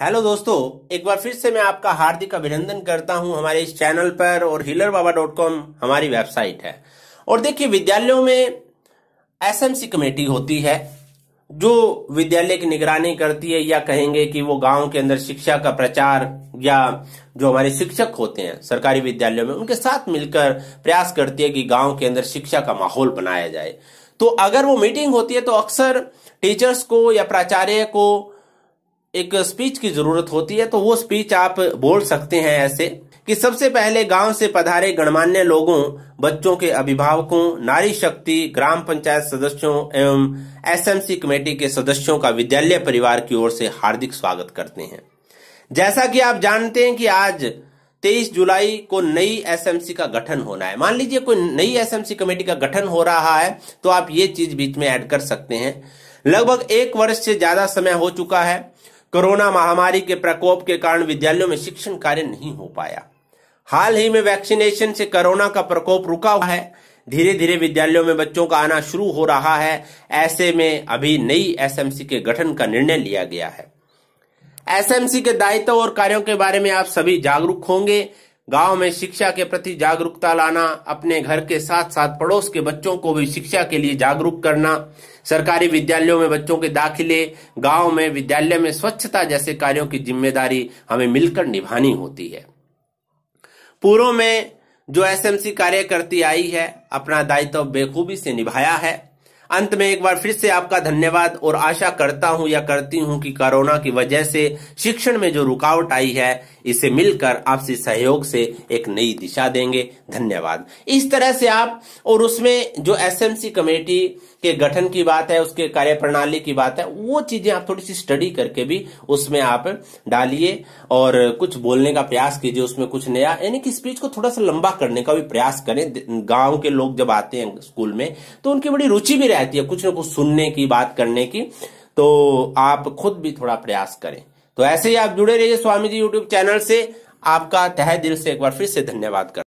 hello दोस्तों एक बार फिर से मैं आपका हार्दिक अभिनंदन करता हूं हमारे इस चैनल पर और हिलर बाबा डॉट कॉम हमारी वेबसाइट है और देखिए विद्यालयों में एसएमसी कमेटी होती है जो विद्यालय की निगरानी करती है या कहेंगे कि वो गांव के अंदर शिक्षा का प्रचार या जो हमारे शिक्षक होते हैं सरकारी विद्यालयों में उनके साथ मिलकर प्रयास करती है कि गांव के अंदर शिक्षा का माहौल बनाया जाए तो अगर वो मीटिंग होती है तो अक्सर टीचर्स को या प्राचार्य को एक स्पीच की जरूरत होती है तो वो स्पीच आप बोल सकते हैं ऐसे कि सबसे पहले गांव से पधारे गणमान्य लोगों बच्चों के अभिभावकों नारी शक्ति ग्राम पंचायत सदस्यों एवं एसएमसी कमेटी के सदस्यों का विद्यालय परिवार की ओर से हार्दिक स्वागत करते हैं जैसा कि आप जानते हैं कि आज 23 जुलाई को नई एसएमसी का गठन होना है मान लीजिए कोई नई एसएमसी कमेटी का गठन हो रहा है तो आप ये चीज बीच में ऐड कर सकते हैं लगभग एक वर्ष से ज्यादा समय हो चुका है कोरोना महामारी के प्रकोप के कारण विद्यालयों में शिक्षण कार्य नहीं हो पाया हाल ही में वैक्सीनेशन से कोरोना का प्रकोप रुका हुआ है धीरे धीरे विद्यालयों में बच्चों का आना शुरू हो रहा है ऐसे में अभी नई एसएमसी के गठन का निर्णय लिया गया है एसएमसी के दायित्व और कार्यों के बारे में आप सभी जागरूक होंगे गांव में शिक्षा के प्रति जागरूकता लाना अपने घर के साथ साथ पड़ोस के बच्चों को भी शिक्षा के लिए जागरूक करना सरकारी विद्यालयों में बच्चों के दाखिले गांव में विद्यालय में स्वच्छता जैसे कार्यों की जिम्मेदारी हमें मिलकर निभानी होती है पूर्व में जो एसएमसी कार्य करती आई है अपना दायित्व तो बेखूबी से निभाया है अंत में एक बार फिर से आपका धन्यवाद और आशा करता हूं या करती हूं कि कोरोना की वजह से शिक्षण में जो रुकावट आई है इसे मिलकर आपसी सहयोग से एक नई दिशा देंगे धन्यवाद इस तरह से आप और उसमें जो एसएमसी कमेटी के गठन की बात है उसके कार्य प्रणाली की बात है वो चीजें आप थोड़ी सी स्टडी करके भी उसमें आप डालिए और कुछ बोलने का प्रयास कीजिए उसमें कुछ नया यानी कि स्पीच को थोड़ा सा लंबा करने का भी प्रयास करें गांव के लोग जब आते हैं स्कूल में तो उनकी बड़ी रुचि भी रहती है कुछ ना कुछ सुनने की बात करने की तो आप खुद भी थोड़ा प्रयास करें तो ऐसे ही आप जुड़े रहिए स्वामी जी यूट्यूब चैनल से आपका तह दिल से एक बार फिर से धन्यवाद कर